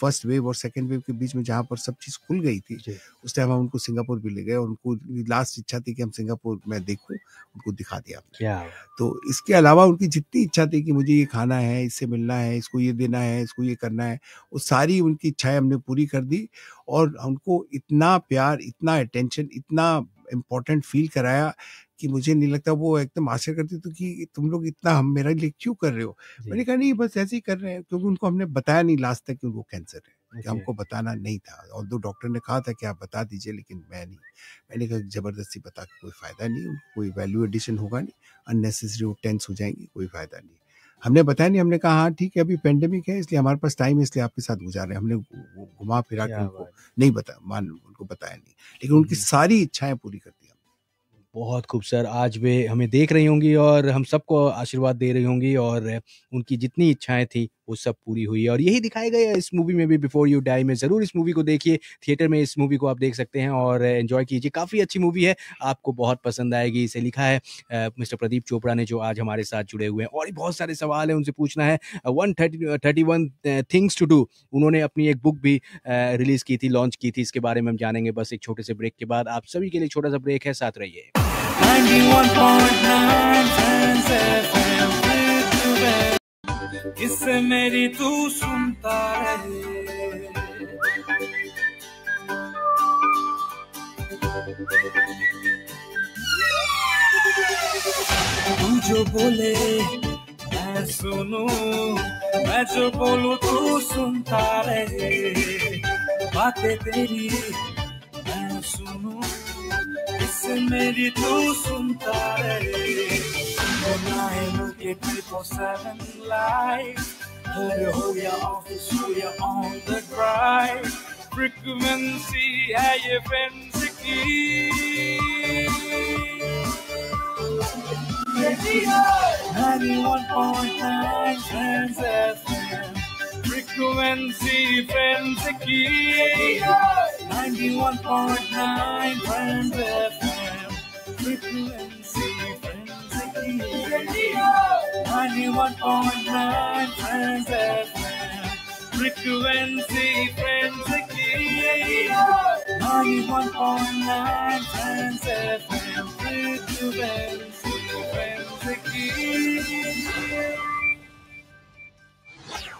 फर्स्ट वेव और सेकेंड वेव के बीच में जहाँ पर सब चीज़ खुल गई थी उस टाइम हम उनको सिंगापुर भी ले गए उनको लास्ट इच्छा थी कि हम सिंगापुर में देखूँ उनको दिखा दिया तो इसके अलावा उनकी जितनी इच्छा थी कि मुझे ये खाना है इससे मिलना है इसको ये देना है इसको ये करना है वो सारी उनकी इच्छाएं हमने पूरी कर दी और उनको इतना प्यार इतना अटेंशन इतना इम्पोर्टेंट फील कराया कि मुझे नहीं लगता वो एकदम आश्चर्य करती तो कि तुम लोग इतना हम मेरे लिए क्यों कर रहे हो मैंने कहा नहीं बस ऐसे ही कर रहे हैं क्योंकि उनको हमने बताया नहीं लास्ट तक कि उनको कैंसर है कि हमको बताना नहीं था और दो डॉक्टर ने कहा था कि आप बता दीजिए लेकिन मैं नहीं मैंने कहा ज़बरदस्ती बता के कोई फ़ायदा नहीं कोई वैल्यू एडिशन होगा नहीं अननेसेसरी वो टेंस हो जाएंगे कोई फ़ायदा नहीं हमने बताया नहीं हमने कहा हाँ ठीक है अभी पेंडेमिक है इसलिए हमारे पास टाइम है इसलिए आपके साथ गुजार रहे हैं हमने घुमा फिरा के उनको नहीं बताया मान उनको बताया नहीं लेकिन उनकी हम्म। सारी इच्छाएं पूरी कर दी बहुत खूब सर आज वे हमें देख रही होंगी और हम सबको आशीर्वाद दे रही होंगी और उनकी जितनी इच्छाएं थी वो सब पूरी हुई है और यही दिखाया गया इस मूवी में भी बिफोर यू डाई में ज़रूर इस मूवी को देखिए थिएटर में इस मूवी को आप देख सकते हैं और एंजॉय कीजिए काफ़ी अच्छी मूवी है आपको बहुत पसंद आएगी इसे लिखा है मिस्टर प्रदीप चोपड़ा ने जो आज हमारे साथ जुड़े हुए हैं और भी बहुत सारे सवाल हैं उनसे पूछना है one thirty thirty one things to do उन्होंने अपनी एक बुक भी रिलीज़ की थी लॉन्च की थी इसके बारे में हम जानेंगे बस एक छोटे से ब्रेक के बाद आप सभी के लिए छोटा सा ब्रेक है साथ रहिए किससे मेरी तू सुनता रहे तू जो बोले मैं सुनू मैं जो बोलू तू सुनता रहे बातें तेरी से मेरी तू सुनता रहे I look at people selling life Hallelujah, office, we are on the drive Frequency है ये फ्रेंड्स की Ninety-one point nine friends FM. Frequency friends की. Ninety-one point nine friends FM frequency, frenzy, ninety-one point nine times Frequency, frenzy, ninety-one point nine times FM. Frequency, frenzy.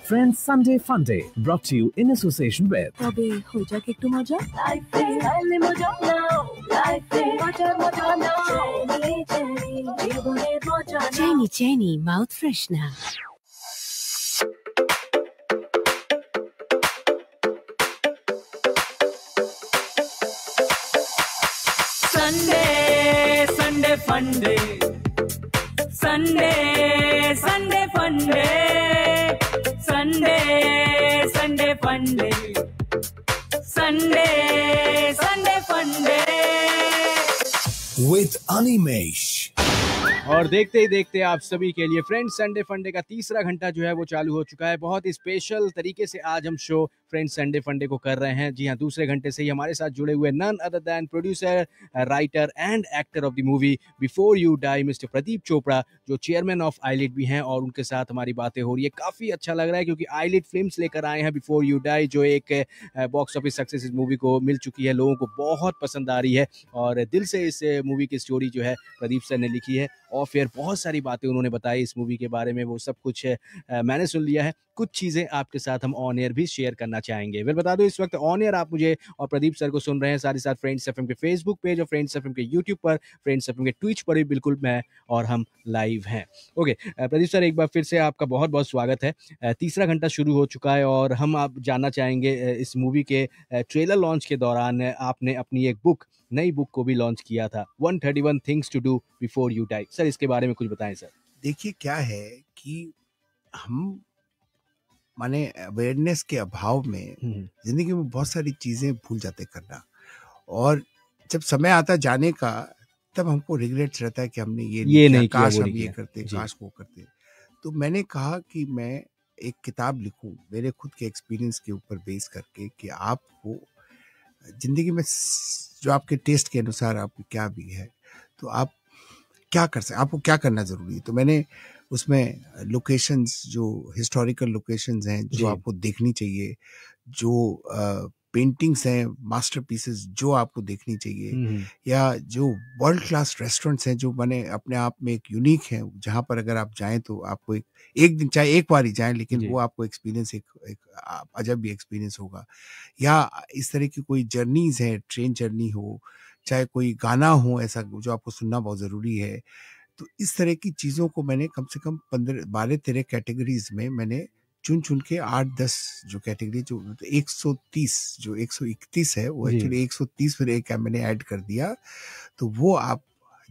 Friends Sunday Fun Day brought to you in association with তবে হয়ে যাক একটু Sunday, Sunday fun day. Sunday, Sunday fun day. Sunday, Sunday Funday. With Animesh. और देखते ही देखते आप सभी के लिए फ्रेंड्स संडे फंडे का तीसरा घंटा जो है वो चालू हो चुका है बहुत ही स्पेशल तरीके से आज हम शो फ्रेंड्स संडे फंडे को कर रहे हैं जी हाँ दूसरे घंटे से ही हमारे साथ जुड़े हुए none other than producer writer and actor of the movie before you die mister Pradeep Chopra जो चेयरमैन ऑफ आईलिट भी हैं और उनके साथ हमारी बातें हो रही है काफ़ी अच्छा लग रहा है क्योंकि आईलिट फिल्म लेकर आए हैं बिफोर यू डाई जो एक बॉक्स ऑफिस सक्सेस इस मूवी को मिल चुकी है लोगों को बहुत पसंद आ रही है और दिल से इस मूवी की स्टोरी जो है प्रदीप सर ने लिखी है ऑफ एयर बहुत सारी बातें उन्होंने बताई इस मूवी के बारे में वो सब कुछ मैंने सुन लिया है कुछ चीज़ें आपके साथ हम ऑन एयर भी शेयर करना चाहेंगे वेल बता दो इस वक्त ऑन एयर आप मुझे और प्रदीप सर को सुन रहे हैं साथ ही साथ फ्रेंड्स एफ के फेसबुक पेज और फ्रेंड्स एफ के यूट्यूब पर फ्रेंड्स एफ के ट्विच पर भी बिल्कुल मैं और हम लाइव हैं ओके प्रदीप सर एक बार फिर से आपका बहुत बहुत स्वागत है तीसरा घंटा शुरू हो चुका है और हम आप जानना चाहेंगे इस मूवी के ट्रेलर लॉन्च के दौरान आपने अपनी एक बुक नई बुक को भी लॉन्च किया था one thirty one things to do before you die sir इसके बारे में कुछ बताएं सर देखिए क्या है कि हम माने अवेयरनेस के अभाव में हम्म। जिंदगी में बहुत सारी चीजें भूल जाते करना और जब समय आता जाने का तब हमको रिग्रेट्स रहता है कि हमने ये, ये नहीं काश हम ये करते काश वो करते तो मैंने कहा कि मैं एक किताब लिखूं मेरे खुद के एक्सपीरियंस के ऊपर बेस करके कि आपको जिंदगी में जो आपके टेस्ट के अनुसार आपको क्या भी है तो आप क्या कर सकते आपको क्या करना ज़रूरी है तो मैंने उसमें लोकेशंस जो हिस्टोरिकल लोकेशंस हैं जो आपको देखनी चाहिए जो पेंटिंग्स हैं मास्टर जो आपको देखनी चाहिए या जो वर्ल्ड क्लास रेस्टोरेंट्स हैं जो मैंने अपने आप में एक यूनिक है जहाँ पर अगर आप जाएं तो आपको एक एक दिन चाहे एक बार ही जाएं लेकिन वो आपको एक्सपीरियंस एक, एक अजब भी एक्सपीरियंस होगा या इस तरह की कोई जर्नीज हैं ट्रेन जर्नी हो चाहे कोई गाना हो ऐसा जो आपको सुनना बहुत ज़रूरी है तो इस तरह की चीज़ों को मैंने कम से कम पंद्रह बारह तेरह कैटेगरीज में मैंने चुन चुन के आठ दस जो कैटेगरी जो एक सौ तीस जो एक सौ इकतीस है वो एक्चुअली एक सौ तीस फिर एक मैंने ऐड कर दिया तो वो आप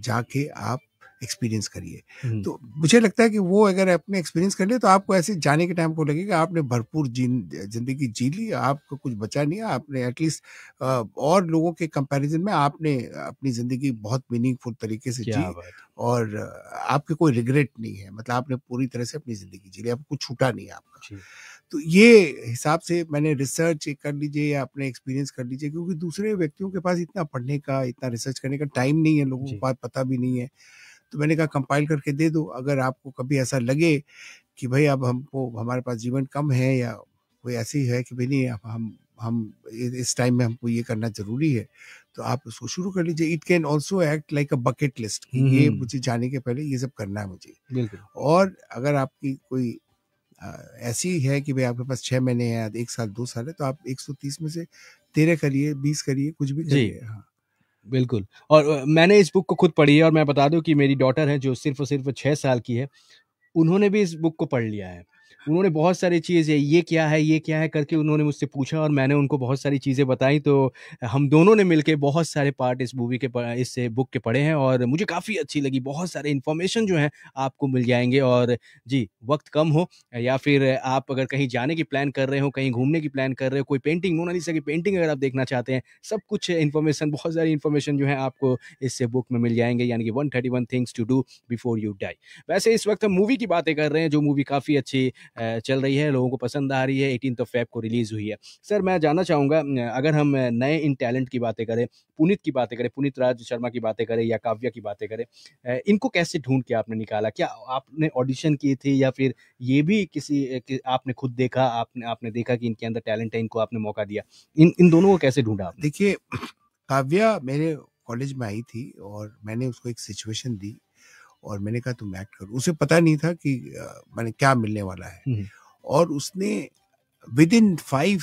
जाके आप एक्सपीरियंस करिए तो मुझे लगता है कि वो अगर आपने एक्सपीरियंस कर लिया तो आपको ऐसे जाने के टाइम को लगेगा आपने भरपूर जीन जिंदगी जी ली आपको कुछ बचा नहीं आपने एटलीस्ट और लोगों के कंपैरिजन में आपने अपनी जिंदगी बहुत मीनिंगफुल तरीके से जी और आपके कोई रिग्रेट नहीं है मतलब आपने पूरी तरह से अपनी जिंदगी जी ली आपको कुछ छूटा नहीं है आपका तो ये हिसाब से मैंने रिसर्च कर लीजिए या अपने एक्सपीरियंस कर लीजिए क्योंकि दूसरे व्यक्तियों के पास इतना पढ़ने का इतना रिसर्च करने का टाइम नहीं है लोगों को पता भी नहीं है तो मैंने कहा कंपाइल करके दे दो अगर आपको कभी ऐसा लगे कि भाई अब हमको हमारे पास जीवन कम है या कोई ऐसी है कि भाई नहीं हम हम इस टाइम में हमको ये करना जरूरी है तो आप उसको शुरू कर लीजिए it can also act like a bucket list कि ये हम्म। मुझे जाने के पहले ये सब करना है मुझे और अगर आपकी कोई ऐसी है कि भाई आपके पास छः महीने हैं एक साल दो साल है तो आप तीस में से तेरह करिए बीस करिए कुछ भी करिए हाँ बिल्कुल और मैंने इस बुक को खुद पढ़ी है और मैं बता दूं कि मेरी डॉटर है जो सिर्फ और सिर्फ छः साल की है उन्होंने भी इस बुक को पढ़ लिया है उन्होंने बहुत सारी चीज़ें ये क्या है ये क्या है करके उन्होंने मुझसे पूछा और मैंने उनको बहुत सारी चीज़ें बताई तो हम दोनों ने मिलकर बहुत सारे पार्ट इस मूवी के इस बुक के पढ़े हैं और मुझे काफ़ी अच्छी लगी बहुत सारे इन्फॉर्मेशन जो हैं आपको मिल जाएंगे और जी वक्त कम हो या फिर आप अगर कहीं जाने की प्लान कर रहे हो कहीं घूमने की प्लान कर रहे हो कोई पेंटिंग मोनालिसा की पेंटिंग अगर आप देखना चाहते हैं सब कुछ इन्फॉर्मेशन बहुत सारी इन्फॉर्मेशन जो है आपको इस बुक में मिल जाएंगे यानी कि one things to do before you die वैसे इस वक्त हम मूवी की बातें कर रहे हैं जो मूवी काफ़ी अच्छी चल रही है लोगों को पसंद आ रही है एटीन ऑफ तो फेब को रिलीज़ हुई है सर मैं जानना चाहूँगा अगर हम नए इन टैलेंट की बातें करें पुनित की बातें करें पुनित राज शर्मा की बातें करें या काव्या की बातें करें इनको कैसे ढूंढ के आपने निकाला क्या आपने ऑडिशन की थी या फिर ये भी किसी कि आपने खुद देखा आपने आपने देखा कि इनके अंदर टैलेंट है इनको आपने मौका दिया इन इन दोनों को कैसे ढूंढा देखिए काव्या मेरे कॉलेज में आई थी और मैंने उसको एक सिचुएशन दी और मैंने कहा तुम एक्ट करो उसे पता नहीं था कि मैंने क्या मिलने वाला है और उसने विद इन फाइव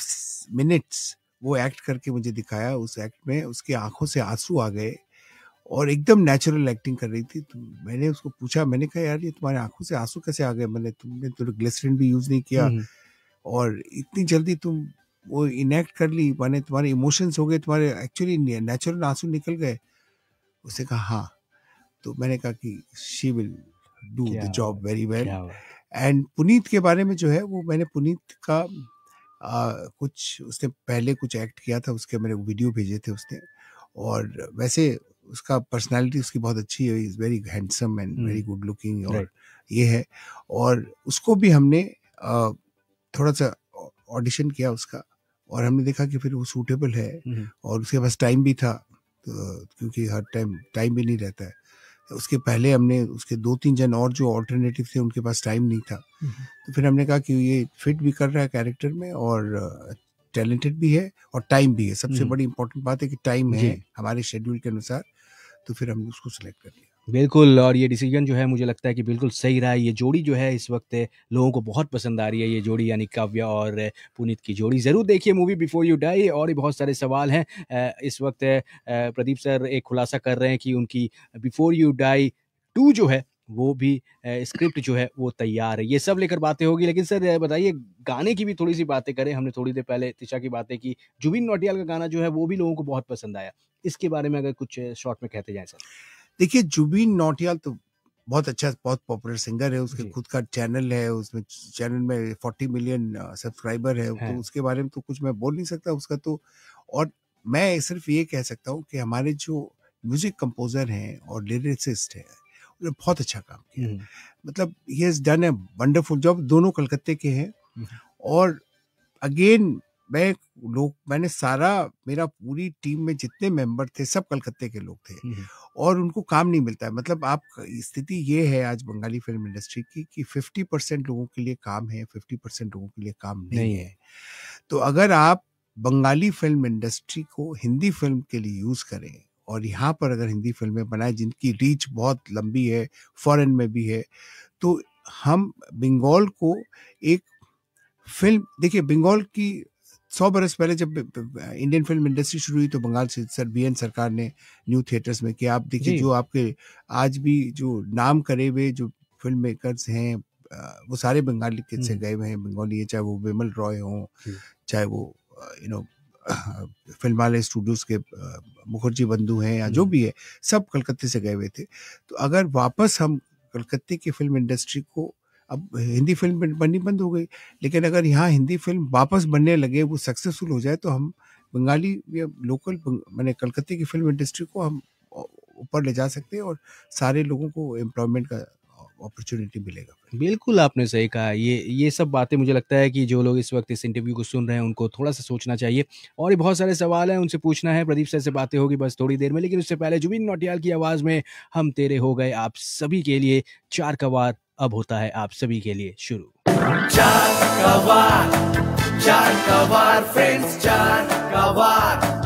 मिनट्स वो एक्ट करके मुझे दिखाया उस एक्ट में उसकी आंखों से आंसू आ गए और एकदम नेचुरल एक्टिंग कर रही थी तो मैंने उसको पूछा मैंने कहा यार ये तुम्हारे आंखों से आंसू कैसे आ गए मैंने तुमने तो ग्लिसरिन भी यूज़ नहीं किया और इतनी जल्दी तुम वो इनेक्ट कर ली मैंने तुम्हारे इमोशंस हो गए तुम्हारे एक्चुअली नेचुरल आंसू निकल गए उसने कहा हाँ तो मैंने कहा कि she will do the job very well and Puneet के बारे में जो है वो मैंने पुनीत का आ, कुछ उसने पहले कुछ एक्ट किया था उसके मैंने वीडियो भेजे थे उसने और वैसे उसका पर्सनालिटी उसकी बहुत अच्छी है is very handsome and very good looking और ये है और उसको भी हमने आ, थोड़ा सा ऑडिशन किया उसका और हमने देखा कि फिर वो सूटेबल है हम्म। और उसके पास टाइम भी था तो, क्योंकि हर टाइम टाइम भी नहीं रहता है उसके पहले हमने उसके दो तीन जन और जो ऑल्टरनेटिव थे उनके पास टाइम नहीं था हम्म। तो फिर हमने कहा कि ये फिट भी कर रहा है कैरेक्टर में और टैलेंटेड भी है और टाइम भी है सबसे हम्म। बड़ी इंपॉर्टेंट बात है कि टाइम है हमारे शेड्यूल के अनुसार तो फिर हमने उसको सिलेक्ट कर लिया बिल्कुल और ये डिसीजन जो है मुझे लगता है कि बिल्कुल सही रहा है ये जोड़ी जो है इस वक्त लोगों को बहुत पसंद आ रही है ये जोड़ी यानी काव्या और पुनीत की जोड़ी ज़रूर देखिए मूवी बिफोर यू डाई और भी बहुत सारे सवाल हैं इस वक्त प्रदीप सर एक खुलासा कर रहे हैं कि उनकी बिफोर यू डाई टू जो है वो भी स्क्रिप्ट जो है वो तैयार है ये सब लेकर बातें होगी लेकिन सर बताइए गाने की भी थोड़ी सी बातें करें हमने थोड़ी देर पहले तिशा की बातें की जुबिन नोटियाल का गाना जो है वो भी लोगों को बहुत पसंद आया इसके बारे में अगर कुछ शॉर्ट में कहते जाए सर देखिए जुबीन नोटियाल तो बहुत अच्छा बहुत पॉपुलर सिंगर है उसके खुद का चैनल है उसमें चैनल में फोर्टी मिलियन सब्सक्राइबर है, है तो उसके बारे में तो कुछ मैं बोल नहीं सकता उसका तो और मैं सिर्फ ये कह सकता हूँ कि हमारे जो म्यूजिक कंपोजर हैं और लिरिसिस्ट हैं उन्होंने बहुत अच्छा काम किया हम्म। मतलब ये has done a wonderful job दोनों कलकत्ते के हैं हम्म। और अगेन मैं लोग मैंने सारा मेरा पूरी टीम में जितने मेंबर थे सब कलकत्ते के लोग थे हम्म। और उनको काम नहीं मिलता है मतलब आप स्थिति ये है आज बंगाली फिल्म इंडस्ट्री की कि 50 परसेंट लोगों के लिए काम है 50 परसेंट लोगों के लिए काम नहीं, नहीं है तो अगर आप बंगाली फिल्म इंडस्ट्री को हिंदी फिल्म के लिए यूज़ करें और यहाँ पर अगर हिंदी फिल्में बनाएं जिनकी रीच बहुत लंबी है फॉरेन में भी है तो हम बंगाल को एक फिल्म देखिए बंगाल की सौ बरस पहले जब इंडियन फिल्म इंडस्ट्री शुरू हुई तो बंगाल से सर बी एन सरकार ने न्यू थिएटर्स में कि आप देखिए जो आपके आज भी जो नाम करे हुए जो फिल्म मेकर्स हैं वो सारे बंगाली के से हम्म। गए हुए हैं बंगाली है चाहे वो विमल रॉय हों चाहे वो यू नो फिल्म वाले स्टूडियोज के मुखर्जी बंधु हैं या जो हम्म। भी है सब कलकत्ते से गए हुए थे तो अगर वापस हम कलकत्ते की फिल्म इंडस्ट्री को अब हिंदी फिल्म बननी बंद हो गई लेकिन अगर यहाँ हिंदी फिल्म वापस बनने लगे वो सक्सेसफुल हो जाए तो हम बंगाली या लोकल मैंने कलकत्ते की फिल्म इंडस्ट्री को हम ऊपर ले जा सकते हैं और सारे लोगों को एम्प्लॉयमेंट का अपॉर्चुनिटी मिलेगा बिल्कुल आपने सही कहा ये ये सब बातें मुझे लगता है कि जो लोग इस वक्त इस इंटरव्यू को सुन रहे हैं उनको थोड़ा सा सोचना चाहिए और भी बहुत सारे सवाल हैं उनसे पूछना है प्रदीप सर से बातें होगी बस थोड़ी देर में लेकिन उससे पहले जुबिन नोटियाल की आवाज़ में हम तेरे हो गए आप सभी के लिए चार कवार अब होता है आप सभी के लिए शुरू चार कवार, चार कवार, फ्रेंड्स, चार कवार।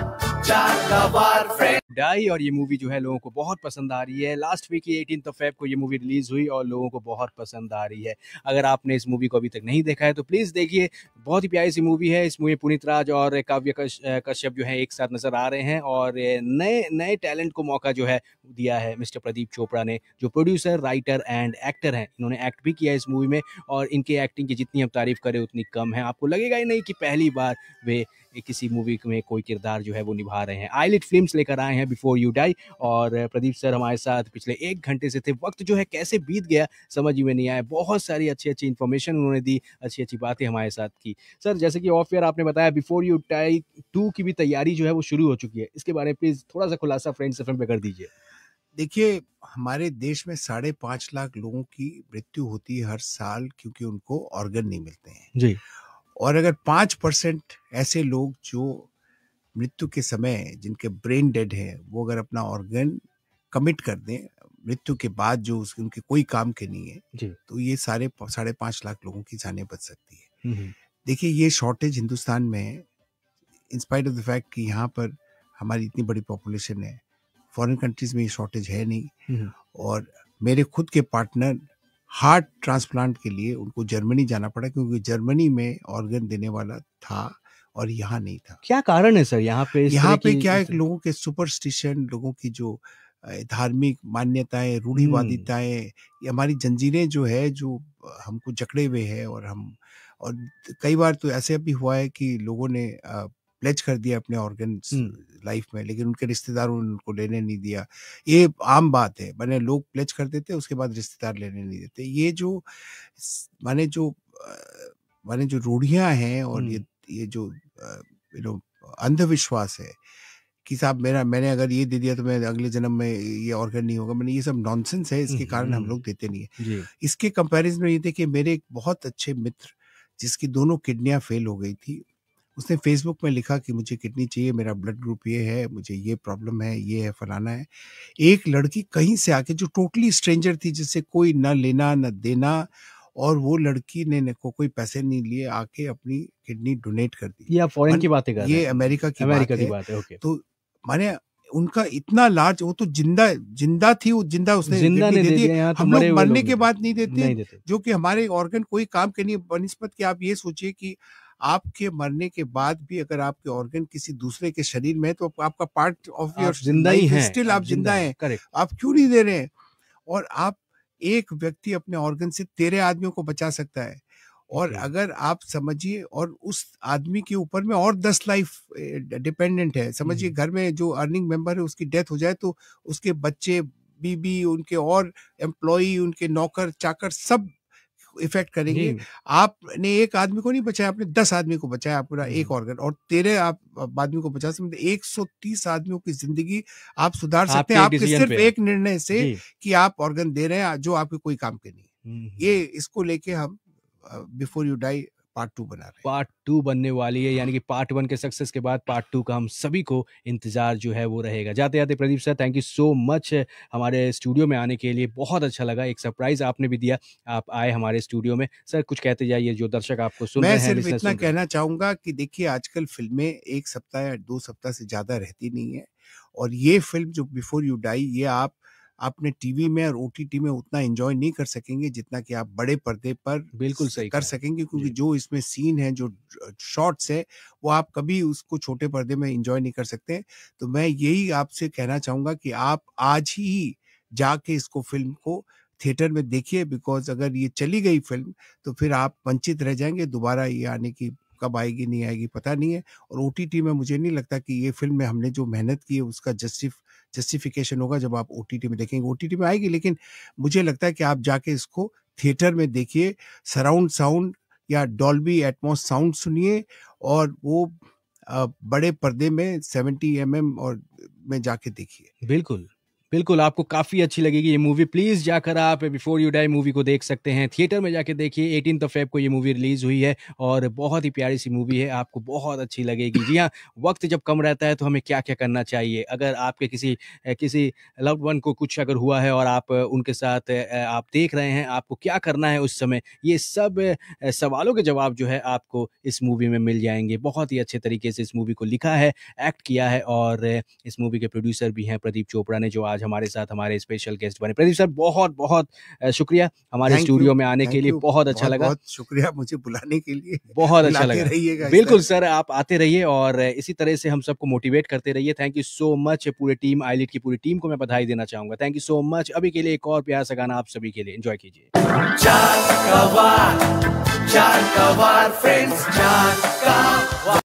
डाई और ये मूवी जो है लोगों को बहुत पसंद आ रही है लास्ट वीक एटीन फेब को ये मूवी रिलीज हुई और लोगों को बहुत पसंद आ रही है अगर आपने इस मूवी को अभी तक नहीं देखा है तो प्लीज़ देखिए बहुत ही प्यारी सी मूवी है इस मूवी पुनीत राज और काव्य कश्यप जो है एक साथ नजर आ रहे हैं और नए नए टैलेंट को मौका जो है दिया है मिस्टर प्रदीप चोपड़ा ने जो प्रोड्यूसर राइटर एंड एक्टर हैं इन्होंने एक्ट भी किया इस मूवी में और इनके एक्टिंग की जितनी हम तारीफ करें उतनी कम है आपको लगेगा ही नहीं कि पहली बार वे किसी मूवी में कोई किरदार जो है वो निभा रहे हैं आई लिट फिल्म लेकर आए हैं बिफोर यू डाई और प्रदीप सर हमारे साथ पिछले एक घंटे से थे वक्त जो है कैसे बीत गया समझ में नहीं आया बहुत सारी अच्छी अच्छी इन्फॉर्मेशन उन्होंने दी अच्छी अच्छी बातें हमारे साथ की सर जैसे कि ऑफ ईयर आपने बताया बिफोर यू डाई टू की भी तैयारी जो है वो शुरू हो चुकी है इसके बारे में प्लीज़ थोड़ा सा खुलासा फ्रेंड्स एफ पे कर दीजिए देखिए हमारे देश में साढ़े पांच लाख लोगों की मृत्यु होती है हर साल क्योंकि उनको ऑर्गन नहीं मिलते हैं जी और अगर पाँच परसेंट ऐसे लोग जो मृत्यु के समय जिनके ब्रेन डेड है वो अगर अपना ऑर्गन कमिट कर दें मृत्यु के बाद जो उसके उनके कोई काम के नहीं है तो ये सारे साढ़े पाँच लाख लोगों की जाने बच सकती है देखिए ये शॉर्टेज हिंदुस्तान में है इंस्पाइट ऑफ द फैक्ट कि यहाँ पर हमारी इतनी बड़ी पॉपुलेशन है फॉरेन कंट्रीज में ये शॉर्टेज है नहीं और मेरे खुद के पार्टनर हार्ट ट्रांसप्लांट के लिए उनको जर्मनी जाना पड़ा क्योंकि जर्मनी में ऑर्गन देने वाला था और यहाँ नहीं था क्या कारण है सर यहाँ पे यहाँ पे क्या एक लोगों के सुपरस्टिशन लोगों की जो धार्मिक मान्यताएं रूढ़िवादिताएं हमारी जंजीरें जो है जो हमको जकड़े हुए हैं और हम और कई बार तो ऐसे भी हुआ है कि लोगों ने प्लेज कर दिया अपने ऑर्गन लाइफ में लेकिन उनके रिश्तेदारों ने उनको लेने नहीं दिया ये आम बात है मैंने लोग प्लेज कर देते उसके बाद रिश्तेदार लेने नहीं देते ये जो माने जो माने जो रूढ़ियाँ हैं और ये ये जो यू नो अंधविश्वास है कि साहब मेरा मैंने अगर ये दे दिया तो मैं अगले जन्म में ये ऑर्गन नहीं होगा मैंने ये सब नॉनसेंस है इसके कारण हम लोग देते नहीं है इसके कंपैरिजन में ये थे कि मेरे एक बहुत अच्छे मित्र जिसकी दोनों किडनियाँ फेल हो गई थी उसने फेसबुक में लिखा कि मुझे किडनी चाहिए मेरा ब्लड ग्रुप ये है मुझे ये प्रॉब्लम है ये है फलाना है एक लड़की कहीं से आके जो टोटली स्ट्रेंजर थी जिससे कोई ना लेना ना देना और वो लड़की ने, ने को कोई पैसे नहीं लिए आके अपनी किडनी डोनेट कर दी ये फॉरेन की बातें कर ये अमेरिका की अमेरिका बात की बात है है तो माने उनका इतना लार्ज वो तो जिंदा जिंदा थी वो जिंदा उसने जिंदा दे दी तो हम लोग मरने के बाद नहीं देते, जो कि हमारे ऑर्गन कोई काम के नहीं बनस्पत की आप ये सोचिए कि आपके मरने के बाद भी अगर आपके ऑर्गन किसी दूसरे के शरीर में है तो आपका पार्ट ऑफ योर जिंदा ही है स्टिल आप जिंदा हैं आप क्यों नहीं दे रहे और आप एक व्यक्ति अपने ऑर्गन से तेरह आदमियों को बचा सकता है और अगर आप समझिए और उस आदमी के ऊपर में और दस लाइफ डिपेंडेंट है समझिए हम्म। घर में जो अर्निंग मेंबर है उसकी डेथ हो जाए तो उसके बच्चे बीबी उनके और एम्प्लॉय उनके नौकर चाकर सब इफेक्ट करेंगे आपने एक आदमी को नहीं बचाया आपने दस आदमी को बचाया पूरा एक ऑर्गन और तेरह आप आदमी को बचा सकते एक सौ तीस आदमियों की जिंदगी आप सुधार सकते हैं आपके सिर्फ एक निर्णय से कि आप ऑर्गन दे रहे हैं जो आपके कोई काम के नहीं हम्म, ये हम्म। इसको लेके हम before you die part two बना रहे हैं पार्ट टू बनने वाली है यानी कि पार्ट वन के सक्सेस के बाद पार्ट टू का हम सभी को इंतजार जो है वो रहेगा जाते जाते Pradeep sir thank you so much हमारे स्टूडियो में आने के लिए बहुत अच्छा लगा एक सरप्राइज आपने भी दिया आप आए हमारे स्टूडियो में सर कुछ कहते जाइए जो दर्शक आपको सुन मैं रहे हैं सिर्फ इतना कहना चाहूंगा कि देखिए आजकल फिल्में एक सप्ताह या दो सप्ताह से ज्यादा रहती नहीं है और ये फिल्म जो बिफोर यू डाई ये आप आपने टीवी में और ओटीटी में उतना एंजॉय नहीं कर सकेंगे जितना कि आप बड़े पर्दे पर बिल्कुल सही कर सकेंगे क्योंकि जो इसमें सीन है जो शॉट्स है वो आप कभी उसको छोटे पर्दे में एंजॉय नहीं कर सकते तो मैं यही आपसे कहना चाहूंगा कि आप आज ही जाके इसको फिल्म को थिएटर में देखिए बिकॉज अगर ये चली गई फिल्म तो फिर आप वंचित रह जाएंगे दोबारा ये आने की कब आएगी नहीं आएगी पता नहीं है और ओ में मुझे नहीं लगता कि ये फिल्म में हमने जो मेहनत की है उसका जस्टिफ जस्टिफिकेशन होगा जब आप ओ में देखेंगे ओ में आएगी लेकिन मुझे लगता है कि आप जाके इसको थिएटर में देखिए सराउंड साउंड या डॉल्बी एटमोस साउंड सुनिए और वो बड़े पर्दे में सेवेंटी एम mm और में जाके देखिए बिल्कुल बिल्कुल आपको काफ़ी अच्छी लगेगी ये मूवी प्लीज़ जाकर आप बिफोर यू डाई मूवी को देख सकते हैं थिएटर में जाके देखिए एटीन तो फेब को ये मूवी रिलीज़ हुई है और बहुत ही प्यारी सी मूवी है आपको बहुत अच्छी लगेगी जी हाँ वक्त जब कम रहता है तो हमें क्या क्या करना चाहिए अगर आपके किसी किसी लव वन को कुछ अगर हुआ है और आप उनके साथ आप देख रहे हैं आपको क्या करना है उस समय ये सब सवालों के जवाब जो है आपको इस मूवी में मिल जाएंगे बहुत ही अच्छे तरीके से इस मूवी को लिखा है एक्ट किया है और इस मूवी के प्रोड्यूसर भी हैं प्रदीप चोपड़ा ने जो आज हमारे साथ हमारे स्पेशल गेस्ट बने प्रदीप सर बहुत बहुत शुक्रिया हमारे स्टूडियो में आने के लिए बहुत अच्छा लगा बहुत शुक्रिया मुझे बुलाने के लिए बहुत अच्छा लगा बिल्कुल सर आप आते रहिए और इसी तरह से हम सबको मोटिवेट करते रहिए थैंक यू सो मच पूरी टीम आईलिट की पूरी टीम को मैं बधाई देना चाहूंगा थैंक यू सो मच अभी के लिए एक और प्यार सा गाना आप सभी के लिए एंजॉय कीजिए